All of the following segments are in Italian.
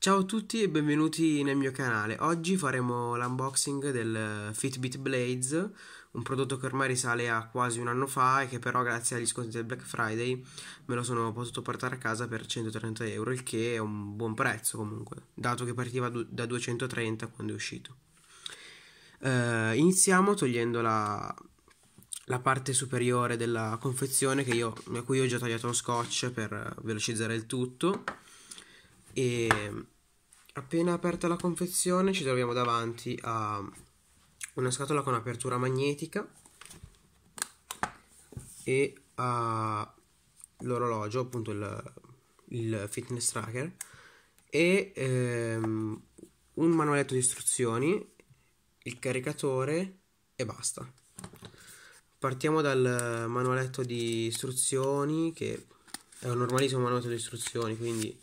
Ciao a tutti e benvenuti nel mio canale. Oggi faremo l'unboxing del Fitbit Blades, un prodotto che ormai risale a quasi un anno fa e che però grazie agli sconti del Black Friday me lo sono potuto portare a casa per 130 euro, il che è un buon prezzo comunque, dato che partiva da 230 quando è uscito. Uh, iniziamo togliendo la, la parte superiore della confezione che io, a cui ho già tagliato lo scotch per velocizzare il tutto e appena aperta la confezione ci troviamo davanti a una scatola con apertura magnetica e all'orologio, appunto il, il, fitness tracker e ehm, un manualetto di istruzioni, il caricatore e basta. Partiamo dal manualetto di istruzioni che è un normalissimo manualetto di istruzioni, quindi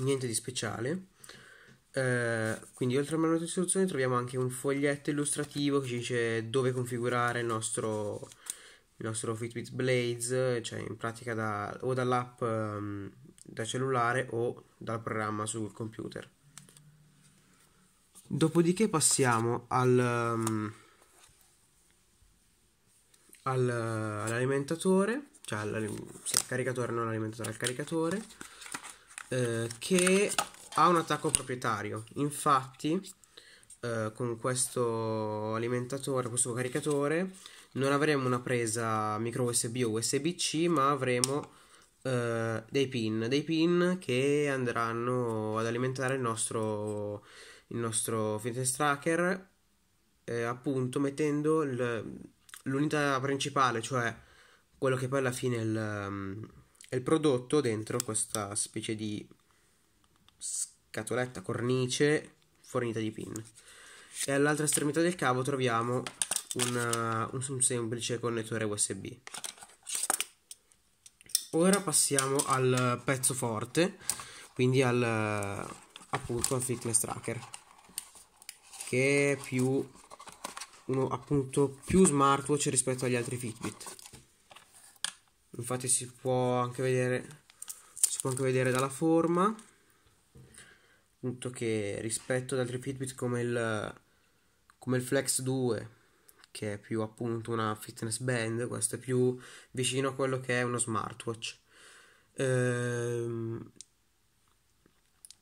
niente di speciale. Eh, quindi oltre al manuale di istruzione troviamo anche un foglietto illustrativo che ci dice dove configurare il nostro, il nostro Fitbit Blaze, cioè in pratica da, o dall'app um, da cellulare o dal programma sul computer. Dopodiché passiamo al, um, all'alimentatore, cioè al, sì, caricatore, non all'alimentatore, al caricatore eh, che ha un attacco proprietario. Infatti, eh, con questo alimentatore, questo caricatore, non avremo una presa micro USB o USB-C, ma avremo eh, dei pin, dei pin che andranno ad alimentare il nostro, il nostro fitness tracker, eh, appunto mettendo l'unità principale, cioè quello che poi alla fine è il è il prodotto dentro questa specie di scatoletta cornice fornita di pin e all'altra estremità del cavo troviamo una, un, uh, un semplice connettore USB ora passiamo al pezzo forte quindi al uh, appunto al fitness tracker che è più uno appunto più smartwatch rispetto agli altri Fitbit infatti si può anche vedere si può anche vedere dalla forma appunto che rispetto ad altri Fitbit come il come il Flex 2 che è più appunto una fitness band questo è più vicino a quello che è uno smartwatch ehm,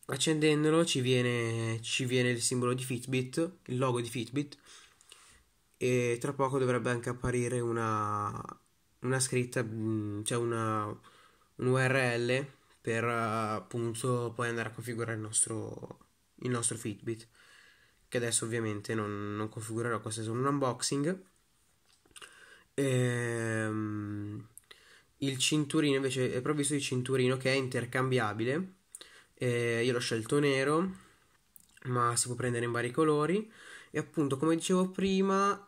accendendolo ci viene, ci viene il simbolo di Fitbit il logo di Fitbit e tra poco dovrebbe anche apparire una una scritta, mm, cioè una, un URL per eh, appunto poi andare a configurare il nostro, il nostro Fitbit che adesso ovviamente non, non configurerò, questo è solo un unboxing. Ehm, il cinturino invece è provvisto di cinturino che è intercambiabile, eh, io l'ho scelto nero, ma si può prendere in vari colori e appunto come dicevo prima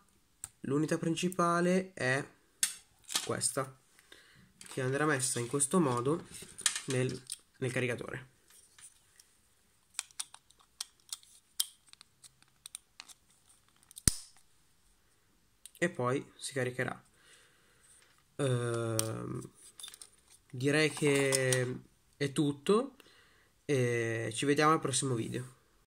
l'unità principale è questa che andrà messa in questo modo nel, nel caricatore e poi si caricherà uh, direi che è tutto e ci vediamo al prossimo video